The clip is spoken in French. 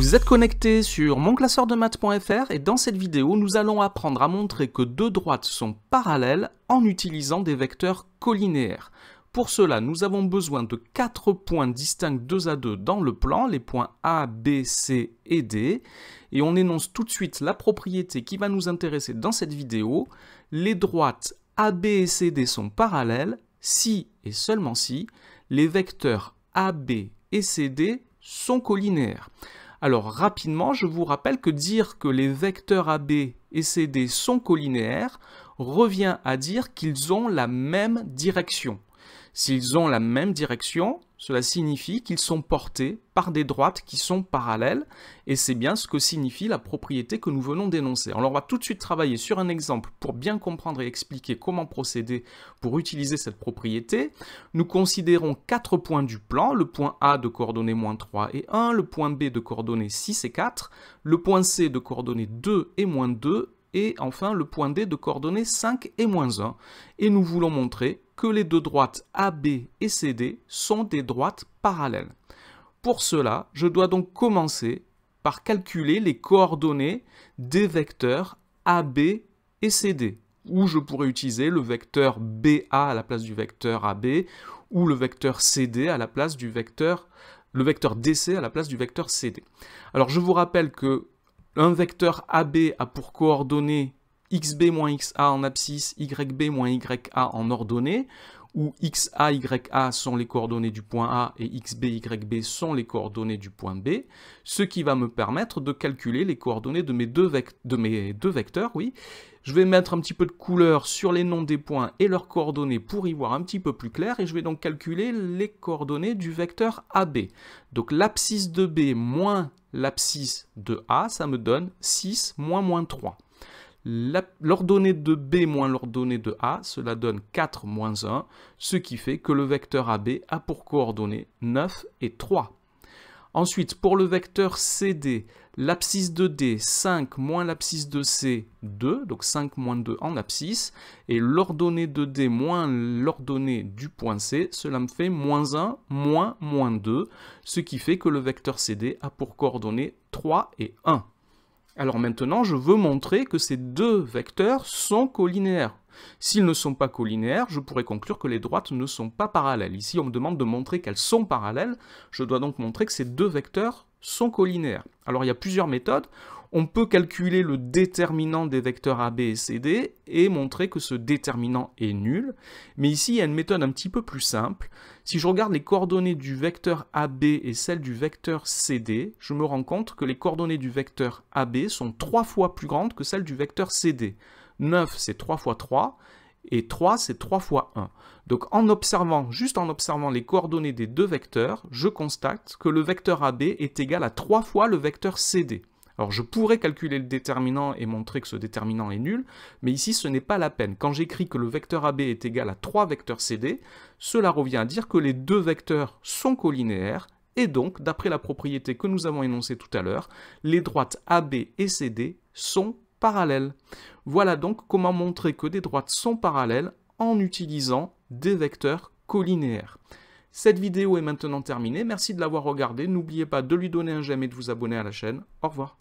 Vous êtes connecté sur monclasseurdemaths.fr et dans cette vidéo, nous allons apprendre à montrer que deux droites sont parallèles en utilisant des vecteurs collinéaires. Pour cela, nous avons besoin de quatre points distincts deux à deux dans le plan, les points A, B, C et D. Et on énonce tout de suite la propriété qui va nous intéresser dans cette vidéo. Les droites A, B et C, D sont parallèles si et seulement si les vecteurs A, B et C, D sont collinéaires. Alors rapidement, je vous rappelle que dire que les vecteurs AB et CD sont collinéaires revient à dire qu'ils ont la même direction. S'ils ont la même direction, cela signifie qu'ils sont portés par des droites qui sont parallèles, et c'est bien ce que signifie la propriété que nous venons d'énoncer. Alors on va tout de suite travailler sur un exemple pour bien comprendre et expliquer comment procéder pour utiliser cette propriété. Nous considérons quatre points du plan, le point A de coordonnées moins 3 et 1, le point B de coordonnées 6 et 4, le point C de coordonnées 2 et moins 2, et enfin le point D de coordonnées 5 et moins 1. Et nous voulons montrer que les deux droites AB et CD sont des droites parallèles. Pour cela, je dois donc commencer par calculer les coordonnées des vecteurs AB et CD, où je pourrais utiliser le vecteur BA à la place du vecteur AB, ou le vecteur CD à la place du vecteur le vecteur DC à la place du vecteur CD. Alors je vous rappelle que un vecteur AB a pour coordonnées xb-xa en abscisse, yb-ya en ordonnée, où xa, ya sont les coordonnées du point A et xb, yb sont les coordonnées du point B, ce qui va me permettre de calculer les coordonnées de mes deux, de mes deux vecteurs. Oui. Je vais mettre un petit peu de couleur sur les noms des points et leurs coordonnées pour y voir un petit peu plus clair, et je vais donc calculer les coordonnées du vecteur AB. Donc l'abscisse de B moins l'abscisse de A, ça me donne 6 moins moins 3 l'ordonnée de B moins l'ordonnée de A, cela donne 4 moins 1, ce qui fait que le vecteur AB a pour coordonnées 9 et 3. Ensuite, pour le vecteur CD, l'abscisse de D, 5 moins l'abscisse de C, 2, donc 5 moins 2 en abscisse, et l'ordonnée de D moins l'ordonnée du point C, cela me fait moins 1, moins moins 2, ce qui fait que le vecteur CD a pour coordonnées 3 et 1. Alors maintenant, je veux montrer que ces deux vecteurs sont collinéaires. S'ils ne sont pas collinéaires, je pourrais conclure que les droites ne sont pas parallèles. Ici, on me demande de montrer qu'elles sont parallèles. Je dois donc montrer que ces deux vecteurs sont collinéaires. Alors, il y a plusieurs méthodes on peut calculer le déterminant des vecteurs AB et CD et montrer que ce déterminant est nul. Mais ici, il y a une méthode un petit peu plus simple. Si je regarde les coordonnées du vecteur AB et celles du vecteur CD, je me rends compte que les coordonnées du vecteur AB sont trois fois plus grandes que celles du vecteur CD. 9, c'est 3 fois 3, et 3, c'est 3 fois 1. Donc en observant, juste en observant les coordonnées des deux vecteurs, je constate que le vecteur AB est égal à 3 fois le vecteur CD. Alors je pourrais calculer le déterminant et montrer que ce déterminant est nul, mais ici ce n'est pas la peine. Quand j'écris que le vecteur AB est égal à 3 vecteurs CD, cela revient à dire que les deux vecteurs sont collinéaires, et donc, d'après la propriété que nous avons énoncée tout à l'heure, les droites AB et CD sont parallèles. Voilà donc comment montrer que des droites sont parallèles en utilisant des vecteurs collinéaires. Cette vidéo est maintenant terminée, merci de l'avoir regardée, n'oubliez pas de lui donner un j'aime et de vous abonner à la chaîne. Au revoir.